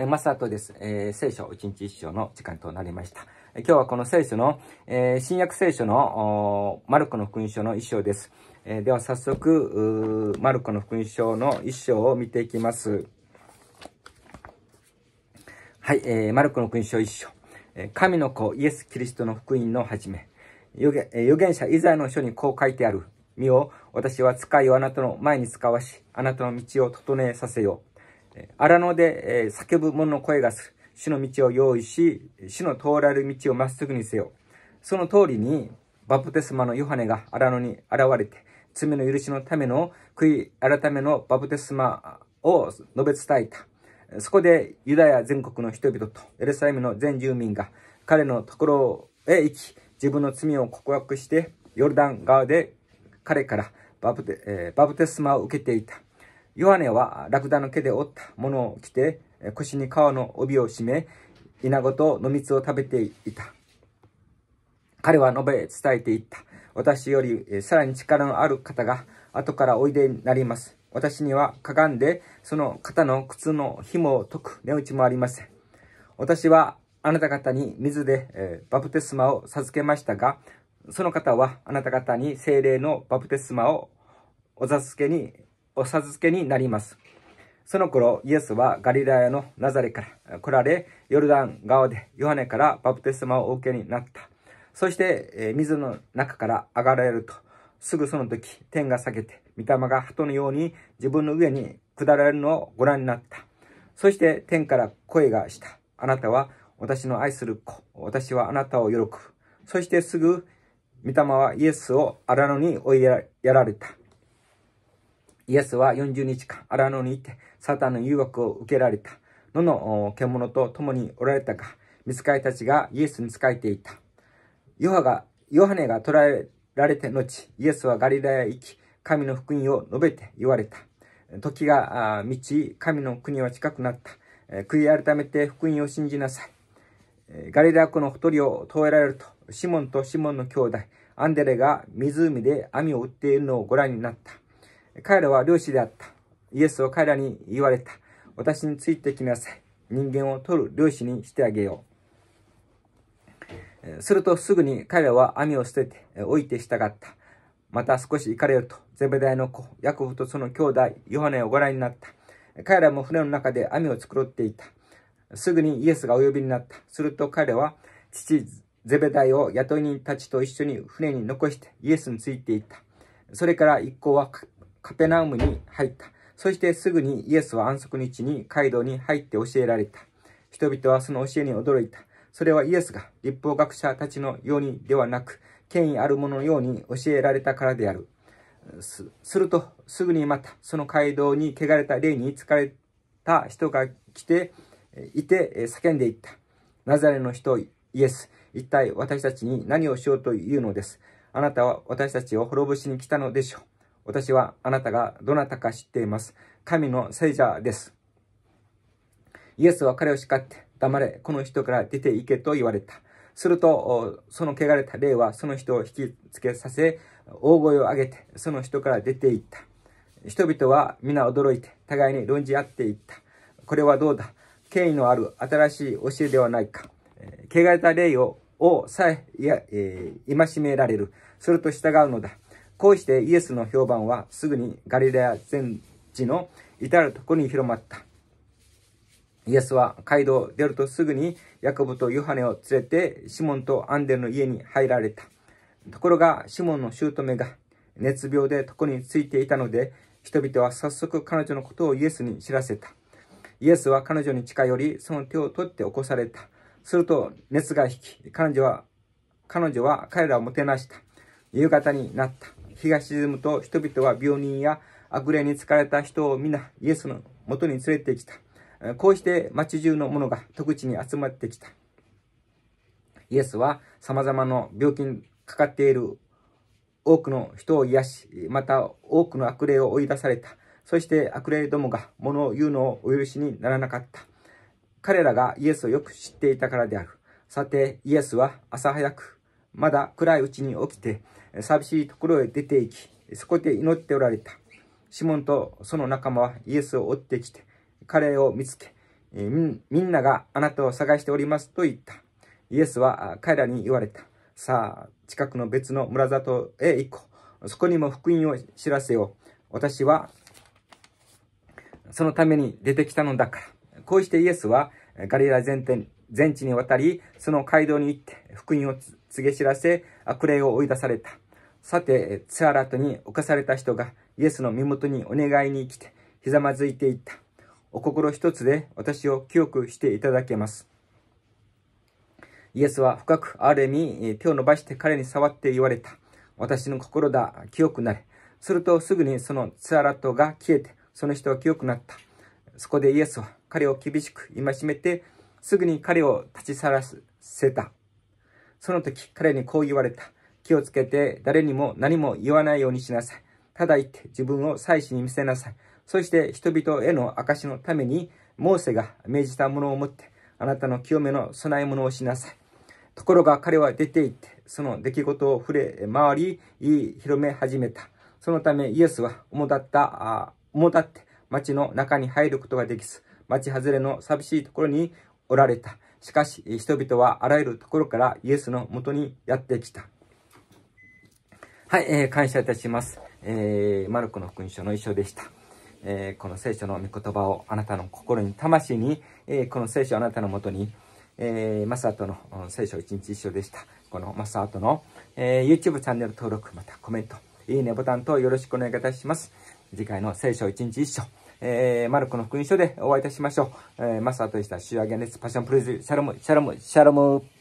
えー、マです、えー、聖書一日一章の時間となりました。えー、今日はこの聖書の、えー、新約聖書のマルコの福音書の一章です。えー、では早速、マルコの福音書の一章を見ていきます。はい、えー、マルコの福音書一章。神の子イエス・キリストの福音の始め。預言預言者イザヤの書にこう書いてある。身を私は使いをあなたの前に使わし、あなたの道を整えさせよう。荒野で叫ぶ者の声がする。死の道を用意し、死の通られる道をまっすぐにせよ。その通りに、バプテスマのヨハネが荒野に現れて、罪の許しのための悔い改めのバプテスマを述べ伝えた。そこでユダヤ全国の人々とエルサレムの全住民が彼のところへ行き、自分の罪を告白して、ヨルダン側で彼からバプテ,、えー、バプテスマを受けていた。ヨハネはラクダの毛で折ったものを着て、腰に皮の帯を締め、稲ゴと野蜜を食べていた。彼は述べ伝えていった。私よりさらに力のある方が後からおいでになります。私にはかがんで、その方の靴の紐を解く値打ちもありません。私はあなた方に水で、えバプテスマを授けましたが、その方はあなた方に精霊のバプテスマをお授けにお授けになります。その頃、イエスはガリラヤのナザレから来られ、ヨルダン側でヨハネからバプテスマをお受けになった。そして、えー、水の中から上がられると、すぐその時、天が裂けて、御霊が鳩のように自分の上に下られるのをご覧になった。そして天から声がした。あなたは私の愛する子。私はあなたを喜ぶ。そしてすぐ、御霊はイエスを荒野に追いやられた。イエスは40日間荒野にいて、サタンの誘惑を受けられた。野の獣と共におられたが、見つかいたちがイエスに仕えていた。ヨハが、ヨハネが捕らえられて後、イエスはガリラへ行き、神の福音を述べて言われた。時が満ち、神の国は近くなった。悔い改めて福音を信じなさい。ガリラ湖のほとりを通られると、シモンとシモンの兄弟、アンデレが湖で網を打っているのをご覧になった。彼らは漁師であった。イエスを彼らに言われた。私についてきなさい。人間を取る漁師にしてあげよう。するとすぐに彼らは網を捨てて、置いて従った。また少し行かれると、ゼベダイの子、ヤコブとその兄弟、ヨハネをご覧になった。彼らも船の中で網を繕っていた。すぐにイエスがお呼びになった。すると彼らは、父、ゼベダイを雇い人たちと一緒に船に残してイエスについていった。それから一行はカペナウムに入った。そしてすぐにイエスは安息日に街道に入って教えられた。人々はその教えに驚いた。それはイエスが立法学者たちのようにではなく、権威ある者のように教えられたからである。すると、すぐにまた、その街道に汚れた霊に疲れた人が来て、いて叫んでいった。ナザレの人イエス、一体私たちに何をしようというのです。あなたは私たちを滅ぼしに来たのでしょう。私はあなたがどなたか知っています。神の聖者です。イエスは彼を叱って、黙れ、この人から出て行けと言われた。すると、その汚れた霊はその人を引きつけさせ、大声を上げて、その人から出て行った。人々は皆驚いて、互いに論じ合っていった。これはどうだ権威のある新しい教えではないか。汚れた霊ををさえ、いや、えー、戒められる。それと従うのだ。こうしてイエスの評判はすぐにガリレア全地の至るところに広まった。イエスは街道を出るとすぐにヤコブとヨハネを連れてシモンとアンデルの家に入られた。ところがシモンの姑が熱病で床についていたので人々は早速彼女のことをイエスに知らせた。イエスは彼女に近寄りその手を取って起こされた。すると熱が引き彼女は彼女は彼らをもてなした。夕方になった。日が沈むと人々は病人や悪霊に疲れた人を皆イエスの元に連れてきた。こうして町中の者が特地に集まってきた。イエスは様々な病気にかかっている多くの人を癒し、また多くの悪霊を追い出された。そして悪霊どもが物を言うのをお許しにならなかった。彼らがイエスをよく知っていたからである。さて、イエスは朝早く、まだ暗いうちに起きて、寂しいところへ出て行き、そこで祈っておられた。シモンとその仲間はイエスを追ってきて、彼を見つけ、みんながあなたを探しておりますと言った。イエスは彼らに言われた。さあ、近くの別の村里へ行こう。そこにも福音を知らせよう。私は、そのために出てきたのだから。こうしてイエスは、ガリラ全体全地に渡り、その街道に行って、福音を告げ知らせ、悪霊を追い出された。さて、ツアラトに侵された人が、イエスの身元にお願いに来て、ひざまずいていった。お心一つで私を清くしていただけます。イエスは深くある意味、手を伸ばして彼に触って言われた。私の心だ、清くなれ。するとすぐにそのツアラトが消えて、その人は清くなった。そこでイエスは彼を厳しく戒めて、すぐに彼を立ち去らせた。その時、彼にこう言われた。気をつけて、誰にも何も言わないようにしなさい。ただ言って、自分を祭司に見せなさい。そして、人々への証のために、モーセが命じたものを持って、あなたの清めの供え物をしなさい。ところが彼は出て行って、その出来事を触れ回り、言い広め始めた。そのためイエスは主だった、あ主だって町の中に入ることができず、町外れの寂しいところにおられた。しかし、人々はあらゆるところからイエスのもとにやってきた。はい、えー、感謝いたします。えー、マルコの福音書の一章でした。えー、この聖書の御言葉をあなたの心に、魂に、えー、この聖書をあなたのもとに、えー、マサートの聖書一日一緒でした。このマサートの、えー、YouTube チャンネル登録、またコメント、いいねボタンとよろしくお願いいたします。次回の聖書一日一章。えー、マルコの福音書でお会いいたしましょう。えー、マスターとした主アゲンスパッションプレゼン、シャロム、シャロム、シャロム。